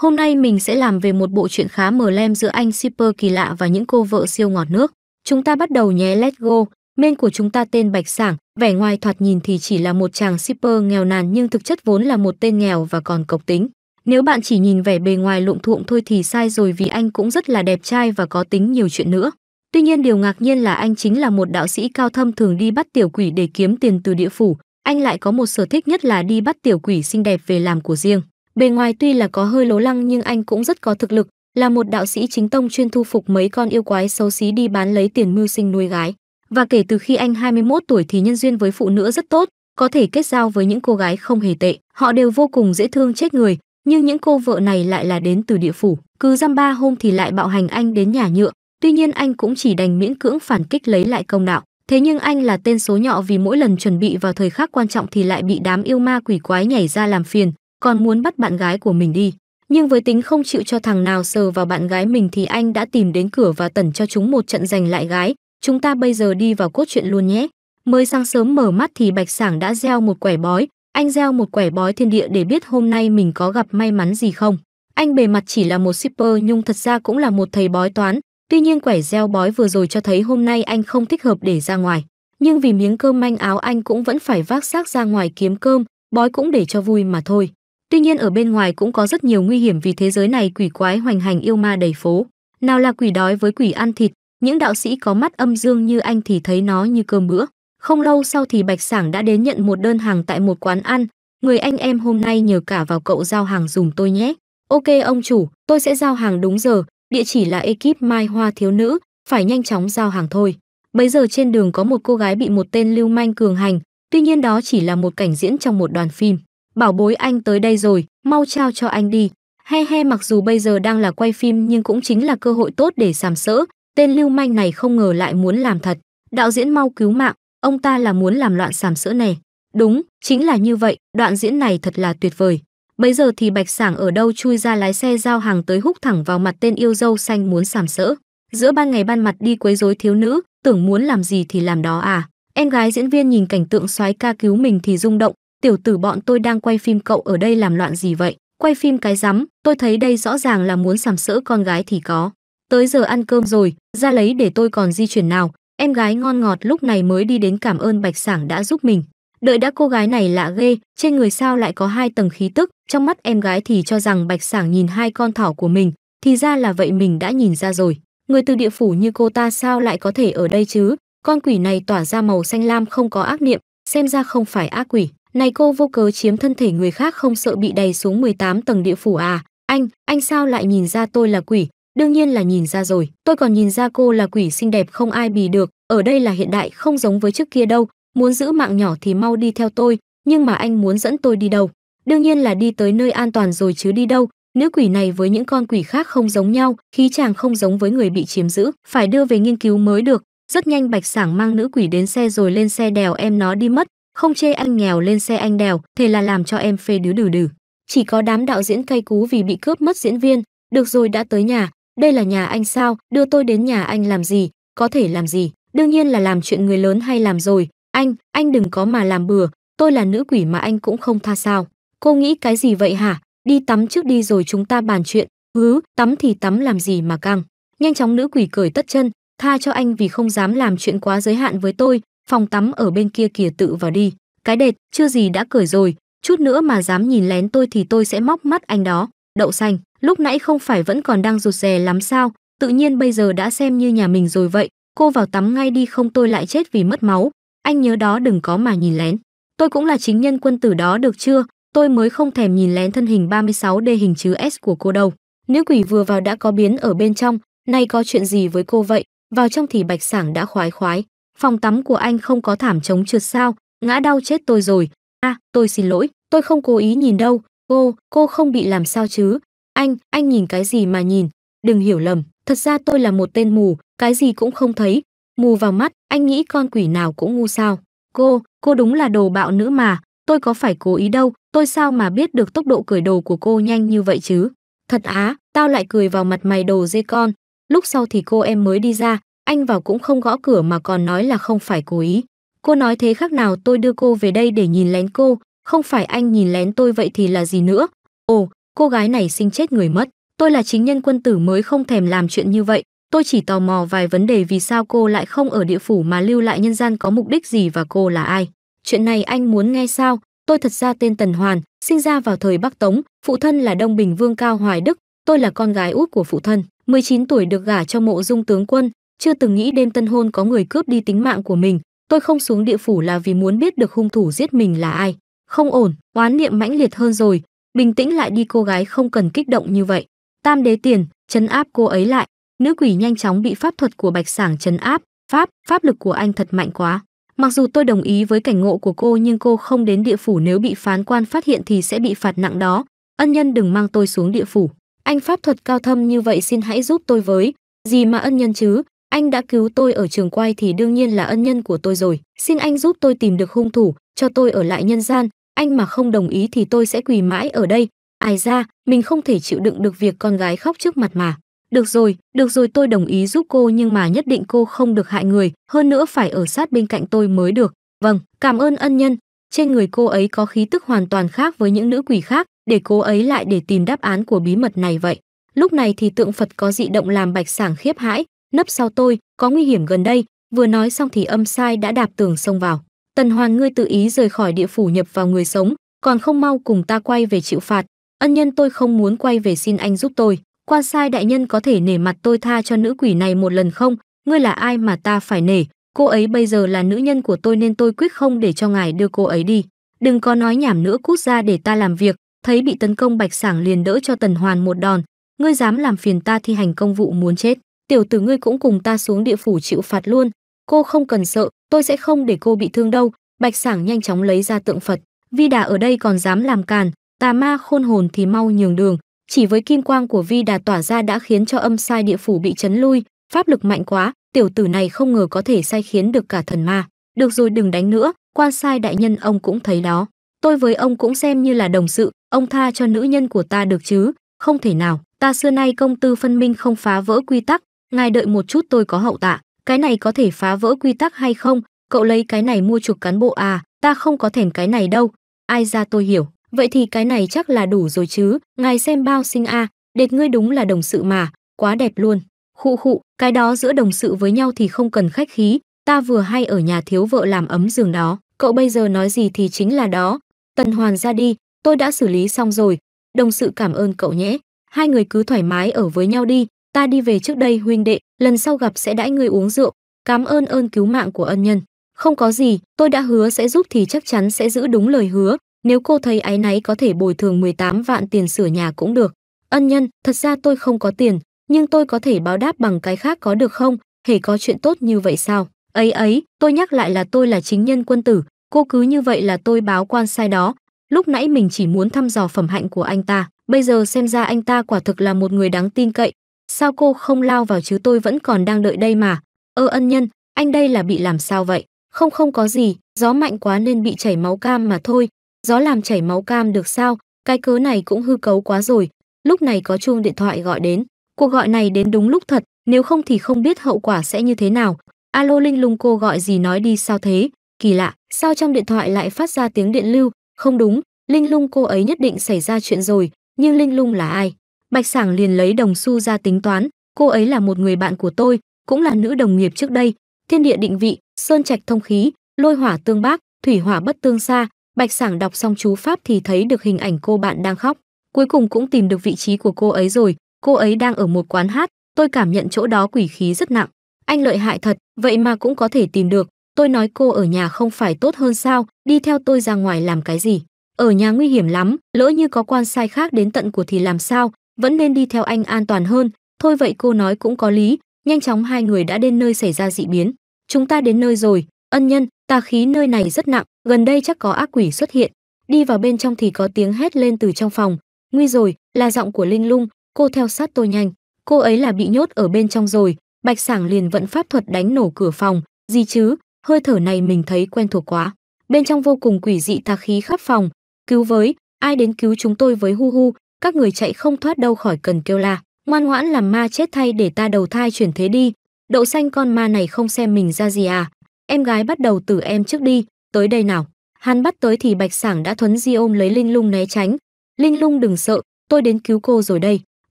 Hôm nay mình sẽ làm về một bộ truyện khá mờ lem giữa anh shipper kỳ lạ và những cô vợ siêu ngọt nước. Chúng ta bắt đầu nhé let's go. Main của chúng ta tên Bạch Sảng, vẻ ngoài thoạt nhìn thì chỉ là một chàng shipper nghèo nàn nhưng thực chất vốn là một tên nghèo và còn cộc tính. Nếu bạn chỉ nhìn vẻ bề ngoài lộn thuộm thôi thì sai rồi vì anh cũng rất là đẹp trai và có tính nhiều chuyện nữa. Tuy nhiên điều ngạc nhiên là anh chính là một đạo sĩ cao thâm thường đi bắt tiểu quỷ để kiếm tiền từ địa phủ. Anh lại có một sở thích nhất là đi bắt tiểu quỷ xinh đẹp về làm của riêng. Bề ngoài tuy là có hơi lố lăng nhưng anh cũng rất có thực lực, là một đạo sĩ chính tông chuyên thu phục mấy con yêu quái xấu xí đi bán lấy tiền mưu sinh nuôi gái. Và kể từ khi anh 21 tuổi thì nhân duyên với phụ nữ rất tốt, có thể kết giao với những cô gái không hề tệ, họ đều vô cùng dễ thương chết người, nhưng những cô vợ này lại là đến từ địa phủ, cứ dăm ba hôm thì lại bạo hành anh đến nhà nhựa, tuy nhiên anh cũng chỉ đành miễn cưỡng phản kích lấy lại công đạo. Thế nhưng anh là tên số nhọ vì mỗi lần chuẩn bị vào thời khắc quan trọng thì lại bị đám yêu ma quỷ quái nhảy ra làm phiền, còn muốn bắt bạn gái của mình đi. Nhưng với tính không chịu cho thằng nào sờ vào bạn gái mình thì anh đã tìm đến cửa và tẩn cho chúng một trận giành lại gái. Chúng ta bây giờ đi vào cốt truyện luôn nhé. Mới sáng sớm mở mắt thì Bạch Sảng đã gieo một quẻ bói. Anh gieo một quẻ bói thiên địa để biết hôm nay mình có gặp may mắn gì không. Anh bề mặt chỉ là một shipper nhưng thật ra cũng là một thầy bói toán. Tuy nhiên quẻ gieo bói vừa rồi cho thấy hôm nay anh không thích hợp để ra ngoài. Nhưng vì miếng cơm manh áo anh cũng vẫn phải vác xác ra ngoài kiếm cơm, bói cũng để cho vui mà thôi. Tuy nhiên ở bên ngoài cũng có rất nhiều nguy hiểm vì thế giới này quỷ quái hoành hành yêu ma đầy phố. Nào là quỷ đói với quỷ ăn thịt, những đạo sĩ có mắt âm dương như anh thì thấy nó như cơm bữa. Không lâu sau thì Bạch Sảng đã đến nhận một đơn hàng tại một quán ăn. Người anh em hôm nay nhờ cả vào cậu giao hàng dùm tôi nhé. Ok ông chủ, tôi sẽ giao hàng đúng giờ, địa chỉ là ekip Mai Hoa Thiếu Nữ, phải nhanh chóng giao hàng thôi. Bấy giờ trên đường có một cô gái bị một tên lưu manh cường hành, tuy nhiên đó chỉ là một cảnh diễn trong một đoàn phim bảo bối anh tới đây rồi, mau trao cho anh đi. He he mặc dù bây giờ đang là quay phim nhưng cũng chính là cơ hội tốt để sàm sỡ, tên lưu manh này không ngờ lại muốn làm thật. Đạo diễn mau cứu mạng, ông ta là muốn làm loạn sàm sỡ này. Đúng, chính là như vậy, đoạn diễn này thật là tuyệt vời. Bây giờ thì Bạch Sảng ở đâu chui ra lái xe giao hàng tới húc thẳng vào mặt tên yêu dâu xanh muốn sàm sỡ. Giữa ban ngày ban mặt đi quấy rối thiếu nữ, tưởng muốn làm gì thì làm đó à. Em gái diễn viên nhìn cảnh tượng soái ca cứu mình thì rung động, tiểu tử bọn tôi đang quay phim cậu ở đây làm loạn gì vậy quay phim cái rắm tôi thấy đây rõ ràng là muốn sàm sỡ con gái thì có tới giờ ăn cơm rồi ra lấy để tôi còn di chuyển nào em gái ngon ngọt lúc này mới đi đến cảm ơn bạch sảng đã giúp mình đợi đã cô gái này lạ ghê trên người sao lại có hai tầng khí tức trong mắt em gái thì cho rằng bạch sảng nhìn hai con thỏ của mình thì ra là vậy mình đã nhìn ra rồi người từ địa phủ như cô ta sao lại có thể ở đây chứ con quỷ này tỏa ra màu xanh lam không có ác niệm xem ra không phải ác quỷ này cô vô cớ chiếm thân thể người khác không sợ bị đầy xuống 18 tầng địa phủ à? Anh, anh sao lại nhìn ra tôi là quỷ? Đương nhiên là nhìn ra rồi, tôi còn nhìn ra cô là quỷ xinh đẹp không ai bì được, ở đây là hiện đại không giống với trước kia đâu, muốn giữ mạng nhỏ thì mau đi theo tôi, nhưng mà anh muốn dẫn tôi đi đâu? Đương nhiên là đi tới nơi an toàn rồi chứ đi đâu, nữ quỷ này với những con quỷ khác không giống nhau, khí chàng không giống với người bị chiếm giữ, phải đưa về nghiên cứu mới được. Rất nhanh Bạch Sảng mang nữ quỷ đến xe rồi lên xe đèo em nó đi mất, không chê anh nghèo lên xe anh đèo, thế là làm cho em phê đứa đừ đừ. Chỉ có đám đạo diễn cay cú vì bị cướp mất diễn viên, được rồi đã tới nhà, đây là nhà anh sao, đưa tôi đến nhà anh làm gì, có thể làm gì, đương nhiên là làm chuyện người lớn hay làm rồi, anh, anh đừng có mà làm bừa, tôi là nữ quỷ mà anh cũng không tha sao. Cô nghĩ cái gì vậy hả, đi tắm trước đi rồi chúng ta bàn chuyện, hứ, tắm thì tắm làm gì mà căng. Nhanh chóng nữ quỷ cởi tất chân, tha cho anh vì không dám làm chuyện quá giới hạn với tôi, phòng tắm ở bên kia kìa tự vào đi, cái đệt, chưa gì đã cởi rồi, chút nữa mà dám nhìn lén tôi thì tôi sẽ móc mắt anh đó, đậu xanh, lúc nãy không phải vẫn còn đang rụt rè lắm sao, tự nhiên bây giờ đã xem như nhà mình rồi vậy, cô vào tắm ngay đi không tôi lại chết vì mất máu, anh nhớ đó đừng có mà nhìn lén. Tôi cũng là chính nhân quân tử đó được chưa, tôi mới không thèm nhìn lén thân hình 36D hình chữ S của cô đâu. Nữ quỷ vừa vào đã có biến ở bên trong, nay có chuyện gì với cô vậy, vào trong thì bạch sảng đã khoái khoái, Phòng tắm của anh không có thảm chống trượt sao, ngã đau chết tôi rồi. a à, tôi xin lỗi, tôi không cố ý nhìn đâu. Cô, cô không bị làm sao chứ? Anh, anh nhìn cái gì mà nhìn? Đừng hiểu lầm, thật ra tôi là một tên mù, cái gì cũng không thấy. Mù vào mắt, anh nghĩ con quỷ nào cũng ngu sao. Cô, cô đúng là đồ bạo nữ mà, tôi có phải cố ý đâu, tôi sao mà biết được tốc độ cười đồ của cô nhanh như vậy chứ? Thật á, tao lại cười vào mặt mày đồ dê con. Lúc sau thì cô em mới đi ra, anh vào cũng không gõ cửa mà còn nói là không phải cố ý. Cô nói thế khác nào tôi đưa cô về đây để nhìn lén cô, không phải anh nhìn lén tôi vậy thì là gì nữa. Ồ, cô gái này sinh chết người mất, tôi là chính nhân quân tử mới không thèm làm chuyện như vậy. Tôi chỉ tò mò vài vấn đề vì sao cô lại không ở địa phủ mà lưu lại nhân gian có mục đích gì và cô là ai. Chuyện này anh muốn nghe sao? Tôi thật ra tên Tần Hoàn, sinh ra vào thời Bắc Tống, phụ thân là Đông Bình Vương Cao Hoài Đức, tôi là con gái út của phụ thân. 19 tuổi được gả cho mộ dung tướng quân, chưa từng nghĩ đêm tân hôn có người cướp đi tính mạng của mình tôi không xuống địa phủ là vì muốn biết được hung thủ giết mình là ai không ổn oán niệm mãnh liệt hơn rồi bình tĩnh lại đi cô gái không cần kích động như vậy tam đế tiền chấn áp cô ấy lại nữ quỷ nhanh chóng bị pháp thuật của bạch sảng chấn áp pháp pháp lực của anh thật mạnh quá mặc dù tôi đồng ý với cảnh ngộ của cô nhưng cô không đến địa phủ nếu bị phán quan phát hiện thì sẽ bị phạt nặng đó ân nhân đừng mang tôi xuống địa phủ anh pháp thuật cao thâm như vậy xin hãy giúp tôi với gì mà ân nhân chứ anh đã cứu tôi ở trường quay thì đương nhiên là ân nhân của tôi rồi. Xin anh giúp tôi tìm được hung thủ, cho tôi ở lại nhân gian. Anh mà không đồng ý thì tôi sẽ quỳ mãi ở đây. Ai ra, mình không thể chịu đựng được việc con gái khóc trước mặt mà. Được rồi, được rồi tôi đồng ý giúp cô nhưng mà nhất định cô không được hại người, hơn nữa phải ở sát bên cạnh tôi mới được. Vâng, cảm ơn ân nhân. Trên người cô ấy có khí tức hoàn toàn khác với những nữ quỷ khác, để cô ấy lại để tìm đáp án của bí mật này vậy. Lúc này thì tượng Phật có dị động làm Bạch Sảng khiếp hãi, nấp sau tôi có nguy hiểm gần đây vừa nói xong thì âm sai đã đạp tường xông vào tần hoàn ngươi tự ý rời khỏi địa phủ nhập vào người sống còn không mau cùng ta quay về chịu phạt ân nhân tôi không muốn quay về xin anh giúp tôi quan sai đại nhân có thể nể mặt tôi tha cho nữ quỷ này một lần không ngươi là ai mà ta phải nể cô ấy bây giờ là nữ nhân của tôi nên tôi quyết không để cho ngài đưa cô ấy đi đừng có nói nhảm nữa cút ra để ta làm việc thấy bị tấn công bạch sảng liền đỡ cho tần hoàn một đòn ngươi dám làm phiền ta thi hành công vụ muốn chết tiểu tử ngươi cũng cùng ta xuống địa phủ chịu phạt luôn cô không cần sợ tôi sẽ không để cô bị thương đâu bạch sảng nhanh chóng lấy ra tượng phật vi đà ở đây còn dám làm càn tà ma khôn hồn thì mau nhường đường chỉ với kim quang của vi đà tỏa ra đã khiến cho âm sai địa phủ bị chấn lui pháp lực mạnh quá tiểu tử này không ngờ có thể sai khiến được cả thần ma được rồi đừng đánh nữa quan sai đại nhân ông cũng thấy đó tôi với ông cũng xem như là đồng sự ông tha cho nữ nhân của ta được chứ không thể nào ta xưa nay công tư phân minh không phá vỡ quy tắc ngài đợi một chút tôi có hậu tạ cái này có thể phá vỡ quy tắc hay không cậu lấy cái này mua chuộc cán bộ à ta không có thèm cái này đâu ai ra tôi hiểu vậy thì cái này chắc là đủ rồi chứ ngài xem bao sinh a à, đệt ngươi đúng là đồng sự mà quá đẹp luôn khụ khụ cái đó giữa đồng sự với nhau thì không cần khách khí ta vừa hay ở nhà thiếu vợ làm ấm giường đó cậu bây giờ nói gì thì chính là đó tần hoàn ra đi tôi đã xử lý xong rồi đồng sự cảm ơn cậu nhé hai người cứ thoải mái ở với nhau đi ta đi về trước đây huynh đệ lần sau gặp sẽ đãi ngươi uống rượu cảm ơn ơn cứu mạng của ân nhân không có gì tôi đã hứa sẽ giúp thì chắc chắn sẽ giữ đúng lời hứa nếu cô thấy áy náy có thể bồi thường 18 vạn tiền sửa nhà cũng được ân nhân thật ra tôi không có tiền nhưng tôi có thể báo đáp bằng cái khác có được không hề có chuyện tốt như vậy sao ấy ấy tôi nhắc lại là tôi là chính nhân quân tử cô cứ như vậy là tôi báo quan sai đó lúc nãy mình chỉ muốn thăm dò phẩm hạnh của anh ta bây giờ xem ra anh ta quả thực là một người đáng tin cậy sao cô không lao vào chứ tôi vẫn còn đang đợi đây mà ơ ân nhân anh đây là bị làm sao vậy không không có gì gió mạnh quá nên bị chảy máu cam mà thôi gió làm chảy máu cam được sao cái cớ này cũng hư cấu quá rồi lúc này có chuông điện thoại gọi đến cuộc gọi này đến đúng lúc thật nếu không thì không biết hậu quả sẽ như thế nào alo linh lung cô gọi gì nói đi sao thế kỳ lạ sao trong điện thoại lại phát ra tiếng điện lưu không đúng linh lung cô ấy nhất định xảy ra chuyện rồi nhưng linh lung là ai Bạch Sảng liền lấy đồng xu ra tính toán, cô ấy là một người bạn của tôi, cũng là nữ đồng nghiệp trước đây, thiên địa định vị, sơn trạch thông khí, lôi hỏa tương bác, thủy hỏa bất tương xa, Bạch Sảng đọc xong chú pháp thì thấy được hình ảnh cô bạn đang khóc, cuối cùng cũng tìm được vị trí của cô ấy rồi, cô ấy đang ở một quán hát, tôi cảm nhận chỗ đó quỷ khí rất nặng. Anh lợi hại thật, vậy mà cũng có thể tìm được, tôi nói cô ở nhà không phải tốt hơn sao, đi theo tôi ra ngoài làm cái gì? Ở nhà nguy hiểm lắm, lỡ như có quan sai khác đến tận của thì làm sao, vẫn nên đi theo anh an toàn hơn thôi vậy cô nói cũng có lý nhanh chóng hai người đã đến nơi xảy ra dị biến chúng ta đến nơi rồi ân nhân tà khí nơi này rất nặng gần đây chắc có ác quỷ xuất hiện đi vào bên trong thì có tiếng hét lên từ trong phòng nguy rồi là giọng của linh lung cô theo sát tôi nhanh cô ấy là bị nhốt ở bên trong rồi bạch sảng liền vận pháp thuật đánh nổ cửa phòng gì chứ hơi thở này mình thấy quen thuộc quá bên trong vô cùng quỷ dị tà khí khắp phòng cứu với ai đến cứu chúng tôi với hu hu các người chạy không thoát đâu khỏi cần kêu la ngoan ngoãn làm ma chết thay để ta đầu thai chuyển thế đi đậu xanh con ma này không xem mình ra gì à em gái bắt đầu từ em trước đi tới đây nào hắn bắt tới thì bạch sảng đã thuấn di ôm lấy linh lung né tránh linh lung đừng sợ tôi đến cứu cô rồi đây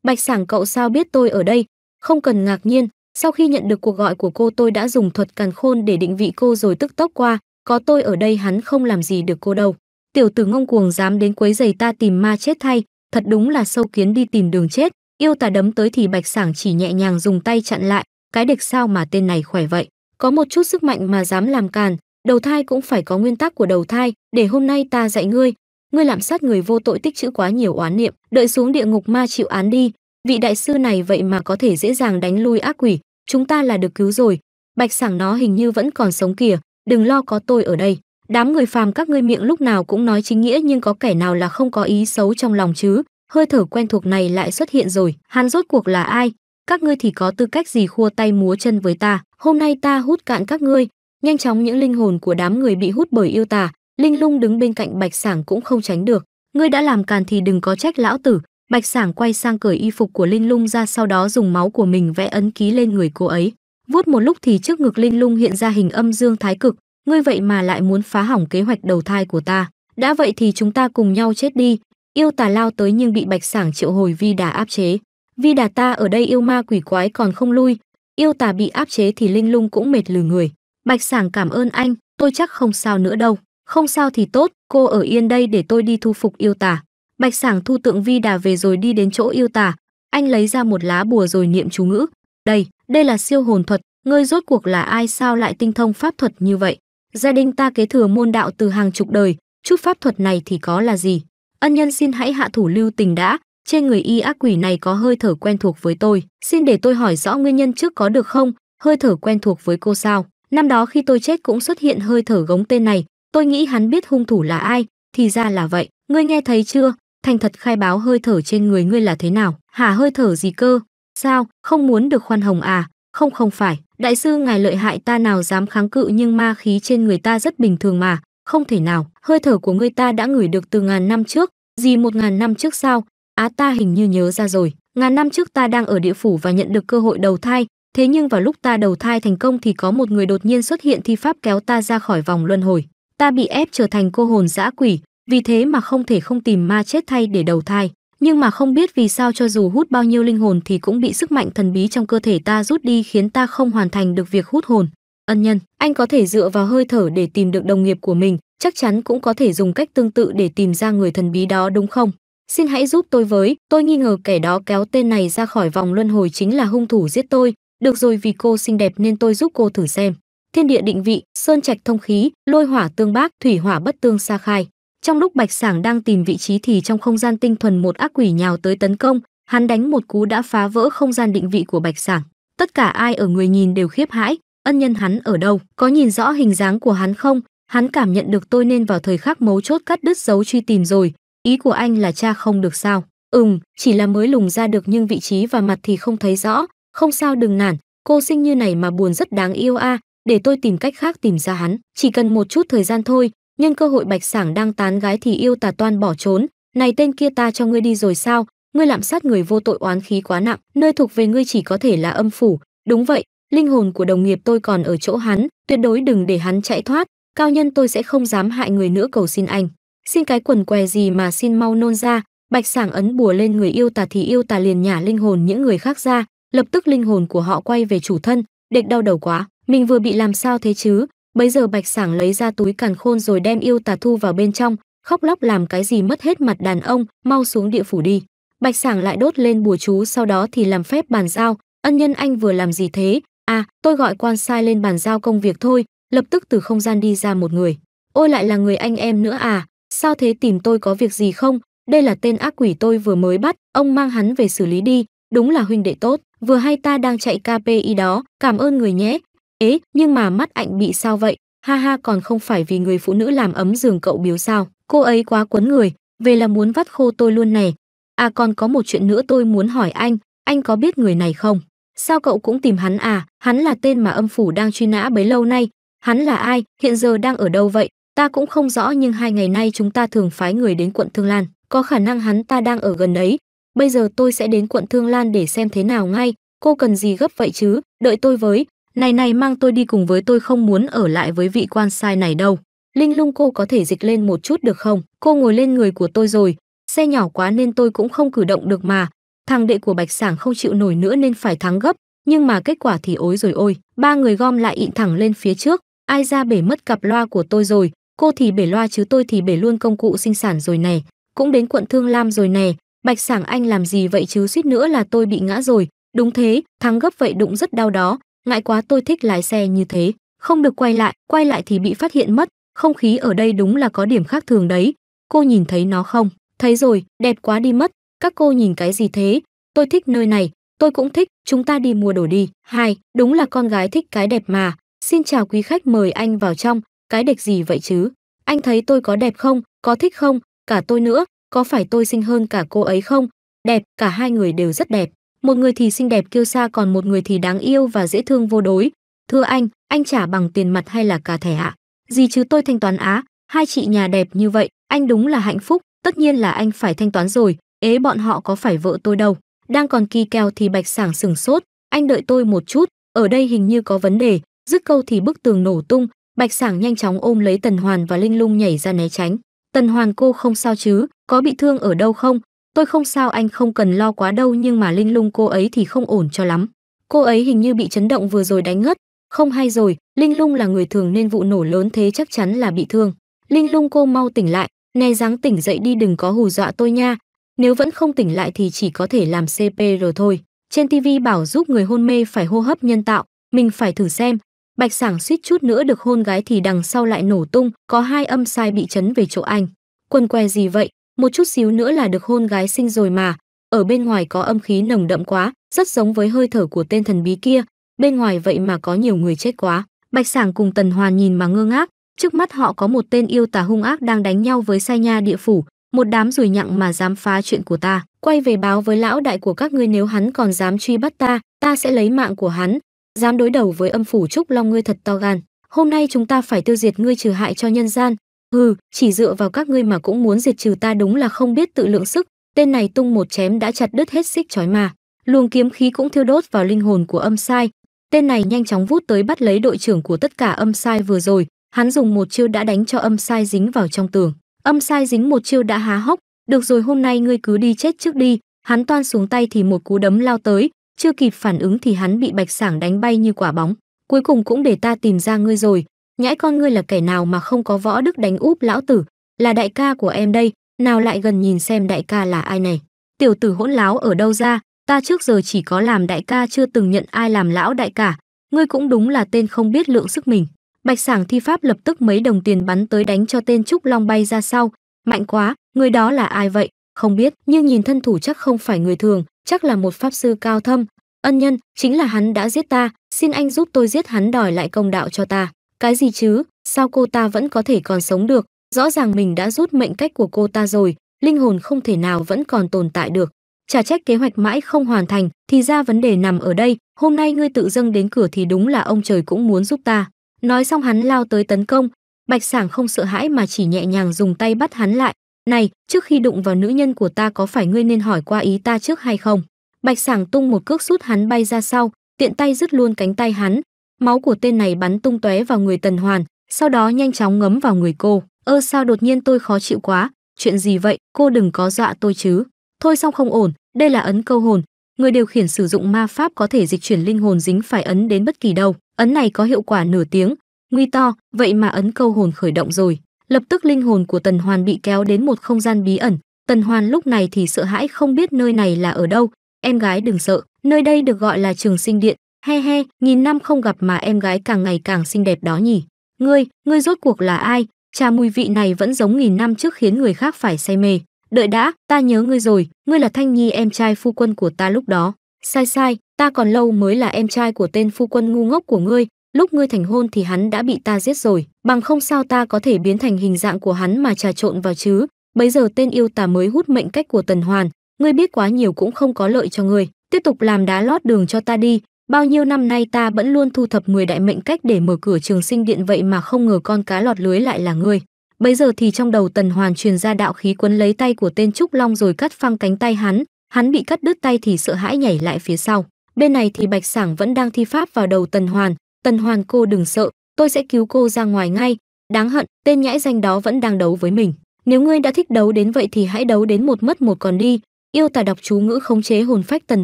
bạch sảng cậu sao biết tôi ở đây không cần ngạc nhiên sau khi nhận được cuộc gọi của cô tôi đã dùng thuật càn khôn để định vị cô rồi tức tốc qua có tôi ở đây hắn không làm gì được cô đâu tiểu tử ngông cuồng dám đến quấy giày ta tìm ma chết thay thật đúng là sâu kiến đi tìm đường chết yêu tà đấm tới thì bạch sảng chỉ nhẹ nhàng dùng tay chặn lại cái địch sao mà tên này khỏe vậy có một chút sức mạnh mà dám làm càn đầu thai cũng phải có nguyên tắc của đầu thai để hôm nay ta dạy ngươi ngươi lạm sát người vô tội tích chữ quá nhiều oán niệm đợi xuống địa ngục ma chịu án đi vị đại sư này vậy mà có thể dễ dàng đánh lui ác quỷ chúng ta là được cứu rồi bạch sảng nó hình như vẫn còn sống kìa đừng lo có tôi ở đây đám người phàm các ngươi miệng lúc nào cũng nói chính nghĩa nhưng có kẻ nào là không có ý xấu trong lòng chứ hơi thở quen thuộc này lại xuất hiện rồi hắn rốt cuộc là ai các ngươi thì có tư cách gì khua tay múa chân với ta hôm nay ta hút cạn các ngươi nhanh chóng những linh hồn của đám người bị hút bởi yêu tà linh lung đứng bên cạnh bạch sảng cũng không tránh được ngươi đã làm càn thì đừng có trách lão tử bạch sảng quay sang cởi y phục của linh lung ra sau đó dùng máu của mình vẽ ấn ký lên người cô ấy vuốt một lúc thì trước ngực linh lung hiện ra hình âm dương thái cực ngươi vậy mà lại muốn phá hỏng kế hoạch đầu thai của ta đã vậy thì chúng ta cùng nhau chết đi yêu tà lao tới nhưng bị bạch sảng triệu hồi vi đà áp chế vi đà ta ở đây yêu ma quỷ quái còn không lui yêu tà bị áp chế thì linh lung cũng mệt lừ người bạch sảng cảm ơn anh tôi chắc không sao nữa đâu không sao thì tốt cô ở yên đây để tôi đi thu phục yêu tà bạch sảng thu tượng vi đà về rồi đi đến chỗ yêu tà anh lấy ra một lá bùa rồi niệm chú ngữ đây đây là siêu hồn thuật ngươi rốt cuộc là ai sao lại tinh thông pháp thuật như vậy Gia đình ta kế thừa môn đạo từ hàng chục đời, chút pháp thuật này thì có là gì? Ân nhân xin hãy hạ thủ lưu tình đã, trên người y ác quỷ này có hơi thở quen thuộc với tôi, xin để tôi hỏi rõ nguyên nhân trước có được không? Hơi thở quen thuộc với cô sao? Năm đó khi tôi chết cũng xuất hiện hơi thở gống tên này, tôi nghĩ hắn biết hung thủ là ai, thì ra là vậy, ngươi nghe thấy chưa? Thành thật khai báo hơi thở trên người ngươi là thế nào? Hả hơi thở gì cơ? Sao, không muốn được khoan hồng à? không không phải, đại sư ngài lợi hại ta nào dám kháng cự nhưng ma khí trên người ta rất bình thường mà, không thể nào, hơi thở của ngươi ta đã ngửi được từ ngàn năm trước, gì một ngàn năm trước sao? Á ta hình như nhớ ra rồi, ngàn năm trước ta đang ở địa phủ và nhận được cơ hội đầu thai, thế nhưng vào lúc ta đầu thai thành công thì có một người đột nhiên xuất hiện thi pháp kéo ta ra khỏi vòng luân hồi. Ta bị ép trở thành cô hồn dã quỷ, vì thế mà không thể không tìm ma chết thay để đầu thai nhưng mà không biết vì sao cho dù hút bao nhiêu linh hồn thì cũng bị sức mạnh thần bí trong cơ thể ta rút đi khiến ta không hoàn thành được việc hút hồn ân nhân anh có thể dựa vào hơi thở để tìm được đồng nghiệp của mình chắc chắn cũng có thể dùng cách tương tự để tìm ra người thần bí đó đúng không xin hãy giúp tôi với tôi nghi ngờ kẻ đó kéo tên này ra khỏi vòng luân hồi chính là hung thủ giết tôi được rồi vì cô xinh đẹp nên tôi giúp cô thử xem thiên địa định vị sơn trạch thông khí lôi hỏa tương bác thủy hỏa bất tương xa khai trong lúc Bạch Sảng đang tìm vị trí thì trong không gian tinh thuần một ác quỷ nhào tới tấn công, hắn đánh một cú đã phá vỡ không gian định vị của Bạch Sảng. Tất cả ai ở người nhìn đều khiếp hãi, ân nhân hắn ở đâu, có nhìn rõ hình dáng của hắn không? Hắn cảm nhận được tôi nên vào thời khắc mấu chốt cắt đứt dấu truy tìm rồi, ý của anh là cha không được sao? Ừm, chỉ là mới lùng ra được nhưng vị trí và mặt thì không thấy rõ, không sao đừng nản, cô sinh như này mà buồn rất đáng yêu a, à, để tôi tìm cách khác tìm ra hắn, chỉ cần một chút thời gian thôi, nhân cơ hội bạch sảng đang tán gái thì yêu tà toan bỏ trốn này tên kia ta cho ngươi đi rồi sao ngươi lạm sát người vô tội oán khí quá nặng nơi thuộc về ngươi chỉ có thể là âm phủ đúng vậy linh hồn của đồng nghiệp tôi còn ở chỗ hắn tuyệt đối đừng để hắn chạy thoát cao nhân tôi sẽ không dám hại người nữa cầu xin anh xin cái quần què gì mà xin mau nôn ra bạch sảng ấn bùa lên người yêu tà thì yêu tà liền nhả linh hồn những người khác ra lập tức linh hồn của họ quay về chủ thân địch đau đầu quá mình vừa bị làm sao thế chứ bây giờ bạch sảng lấy ra túi càn khôn rồi đem yêu tà thu vào bên trong khóc lóc làm cái gì mất hết mặt đàn ông mau xuống địa phủ đi bạch sảng lại đốt lên bùa chú sau đó thì làm phép bàn giao ân nhân anh vừa làm gì thế à tôi gọi quan sai lên bàn giao công việc thôi lập tức từ không gian đi ra một người ôi lại là người anh em nữa à sao thế tìm tôi có việc gì không đây là tên ác quỷ tôi vừa mới bắt ông mang hắn về xử lý đi đúng là huynh đệ tốt vừa hay ta đang chạy kpi đó cảm ơn người nhé ế nhưng mà mắt ảnh bị sao vậy ha ha còn không phải vì người phụ nữ làm ấm giường cậu biếu sao cô ấy quá quấn người về là muốn vắt khô tôi luôn này à còn có một chuyện nữa tôi muốn hỏi anh anh có biết người này không sao cậu cũng tìm hắn à hắn là tên mà âm phủ đang truy nã bấy lâu nay hắn là ai hiện giờ đang ở đâu vậy ta cũng không rõ nhưng hai ngày nay chúng ta thường phái người đến quận thương lan có khả năng hắn ta đang ở gần đấy. bây giờ tôi sẽ đến quận thương lan để xem thế nào ngay cô cần gì gấp vậy chứ đợi tôi với này này mang tôi đi cùng với tôi không muốn ở lại với vị quan sai này đâu. Linh lung cô có thể dịch lên một chút được không? Cô ngồi lên người của tôi rồi. Xe nhỏ quá nên tôi cũng không cử động được mà. Thằng đệ của Bạch Sảng không chịu nổi nữa nên phải thắng gấp. Nhưng mà kết quả thì ối rồi ôi. Ba người gom lại ịn thẳng lên phía trước. Ai ra bể mất cặp loa của tôi rồi. Cô thì bể loa chứ tôi thì bể luôn công cụ sinh sản rồi nè. Cũng đến quận Thương Lam rồi nè. Bạch Sảng anh làm gì vậy chứ suýt nữa là tôi bị ngã rồi. Đúng thế, thắng gấp vậy đụng rất đau đó ngại quá tôi thích lái xe như thế, không được quay lại, quay lại thì bị phát hiện mất, không khí ở đây đúng là có điểm khác thường đấy. Cô nhìn thấy nó không? Thấy rồi, đẹp quá đi mất, các cô nhìn cái gì thế? Tôi thích nơi này, tôi cũng thích, chúng ta đi mua đồ đi. Hai, đúng là con gái thích cái đẹp mà. Xin chào quý khách mời anh vào trong, cái đẹp gì vậy chứ? Anh thấy tôi có đẹp không? Có thích không? Cả tôi nữa, có phải tôi xinh hơn cả cô ấy không? Đẹp, cả hai người đều rất đẹp một người thì xinh đẹp kiêu sa còn một người thì đáng yêu và dễ thương vô đối thưa anh anh trả bằng tiền mặt hay là cả thẻ ạ gì chứ tôi thanh toán á hai chị nhà đẹp như vậy anh đúng là hạnh phúc tất nhiên là anh phải thanh toán rồi ế bọn họ có phải vợ tôi đâu đang còn kỳ keo thì bạch sảng sừng sốt anh đợi tôi một chút ở đây hình như có vấn đề dứt câu thì bức tường nổ tung bạch sảng nhanh chóng ôm lấy tần hoàn và linh lung nhảy ra né tránh tần hoàn cô không sao chứ có bị thương ở đâu không tôi không sao anh không cần lo quá đâu nhưng mà linh lung cô ấy thì không ổn cho lắm. Cô ấy hình như bị chấn động vừa rồi đánh ngất, không hay rồi, linh lung là người thường nên vụ nổ lớn thế chắc chắn là bị thương. Linh lung cô mau tỉnh lại, nè dáng tỉnh dậy đi đừng có hù dọa tôi nha, nếu vẫn không tỉnh lại thì chỉ có thể làm CPR thôi. Trên TV bảo giúp người hôn mê phải hô hấp nhân tạo, mình phải thử xem. Bạch sảng suýt chút nữa được hôn gái thì đằng sau lại nổ tung, có hai âm sai bị chấn về chỗ anh. Quần què gì vậy, một chút xíu nữa là được hôn gái sinh rồi mà ở bên ngoài có âm khí nồng đậm quá rất giống với hơi thở của tên thần bí kia bên ngoài vậy mà có nhiều người chết quá bạch sảng cùng tần hoàn nhìn mà ngơ ngác trước mắt họ có một tên yêu tà hung ác đang đánh nhau với sai nha địa phủ một đám rùi nhặng mà dám phá chuyện của ta quay về báo với lão đại của các ngươi nếu hắn còn dám truy bắt ta ta sẽ lấy mạng của hắn dám đối đầu với âm phủ trúc long ngươi thật to gan hôm nay chúng ta phải tiêu diệt ngươi trừ hại cho nhân gian hừ chỉ dựa vào các ngươi mà cũng muốn diệt trừ ta đúng là không biết tự lượng sức tên này tung một chém đã chặt đứt hết xích chói mà luồng kiếm khí cũng thiêu đốt vào linh hồn của âm sai tên này nhanh chóng vút tới bắt lấy đội trưởng của tất cả âm sai vừa rồi hắn dùng một chiêu đã đánh cho âm sai dính vào trong tường âm sai dính một chiêu đã há hốc được rồi hôm nay ngươi cứ đi chết trước đi hắn toan xuống tay thì một cú đấm lao tới chưa kịp phản ứng thì hắn bị bạch sảng đánh bay như quả bóng cuối cùng cũng để ta tìm ra ngươi rồi nhãi con ngươi là kẻ nào mà không có võ đức đánh úp lão tử, là đại ca của em đây, nào lại gần nhìn xem đại ca là ai này. Tiểu tử hỗn láo ở đâu ra, ta trước giờ chỉ có làm đại ca chưa từng nhận ai làm lão đại cả, ngươi cũng đúng là tên không biết lượng sức mình. Bạch Sảng thi pháp lập tức mấy đồng tiền bắn tới đánh cho tên Trúc Long bay ra sau, mạnh quá, người đó là ai vậy, không biết, nhưng nhìn thân thủ chắc không phải người thường, chắc là một pháp sư cao thâm. Ân nhân, chính là hắn đã giết ta, xin anh giúp tôi giết hắn đòi lại công đạo cho ta. Cái gì chứ, sao cô ta vẫn có thể còn sống được, rõ ràng mình đã rút mệnh cách của cô ta rồi, linh hồn không thể nào vẫn còn tồn tại được. Chả trách kế hoạch mãi không hoàn thành, thì ra vấn đề nằm ở đây, hôm nay ngươi tự dâng đến cửa thì đúng là ông trời cũng muốn giúp ta. Nói xong hắn lao tới tấn công, Bạch Sảng không sợ hãi mà chỉ nhẹ nhàng dùng tay bắt hắn lại. Này, trước khi đụng vào nữ nhân của ta có phải ngươi nên hỏi qua ý ta trước hay không? Bạch Sảng tung một cước sút hắn bay ra sau, tiện tay dứt luôn cánh tay hắn, Máu của tên này bắn tung tóe vào người Tần Hoàn, sau đó nhanh chóng ngấm vào người cô. Ơ sao đột nhiên tôi khó chịu quá, chuyện gì vậy, cô đừng có dọa tôi chứ. Thôi xong không ổn, đây là ấn câu hồn, người điều khiển sử dụng ma pháp có thể dịch chuyển linh hồn dính phải ấn đến bất kỳ đâu. Ấn này có hiệu quả nửa tiếng, nguy to, vậy mà ấn câu hồn khởi động rồi. Lập tức linh hồn của Tần Hoàn bị kéo đến một không gian bí ẩn, Tần Hoàn lúc này thì sợ hãi không biết nơi này là ở đâu. Em gái đừng sợ, nơi đây được gọi là trường sinh điện, he he, nghìn năm không gặp mà em gái càng ngày càng xinh đẹp đó nhỉ. Ngươi, ngươi rốt cuộc là ai? Trà mùi vị này vẫn giống nghìn năm trước khiến người khác phải say mê. Đợi đã, ta nhớ ngươi rồi, ngươi là Thanh Nhi em trai phu quân của ta lúc đó. Sai sai, ta còn lâu mới là em trai của tên phu quân ngu ngốc của ngươi. Lúc ngươi thành hôn thì hắn đã bị ta giết rồi, bằng không sao ta có thể biến thành hình dạng của hắn mà trà trộn vào chứ. Bây giờ tên yêu ta mới hút mệnh cách của Tần Hoàn, ngươi biết quá nhiều cũng không có lợi cho ngươi tiếp tục làm đá lót đường cho ta đi Bao nhiêu năm nay ta vẫn luôn thu thập người đại mệnh cách để mở cửa trường sinh điện vậy mà không ngờ con cá lọt lưới lại là ngươi. Bây giờ thì trong đầu Tần Hoàn truyền ra đạo khí quấn lấy tay của tên Trúc Long rồi cắt phăng cánh tay hắn, hắn bị cắt đứt tay thì sợ hãi nhảy lại phía sau. Bên này thì Bạch Sảng vẫn đang thi pháp vào đầu Tần Hoàn, "Tần Hoàn cô đừng sợ, tôi sẽ cứu cô ra ngoài ngay." Đáng hận, tên nhãi danh đó vẫn đang đấu với mình. Nếu ngươi đã thích đấu đến vậy thì hãy đấu đến một mất một còn đi. Yêu tà đọc chú ngữ khống chế hồn phách Tần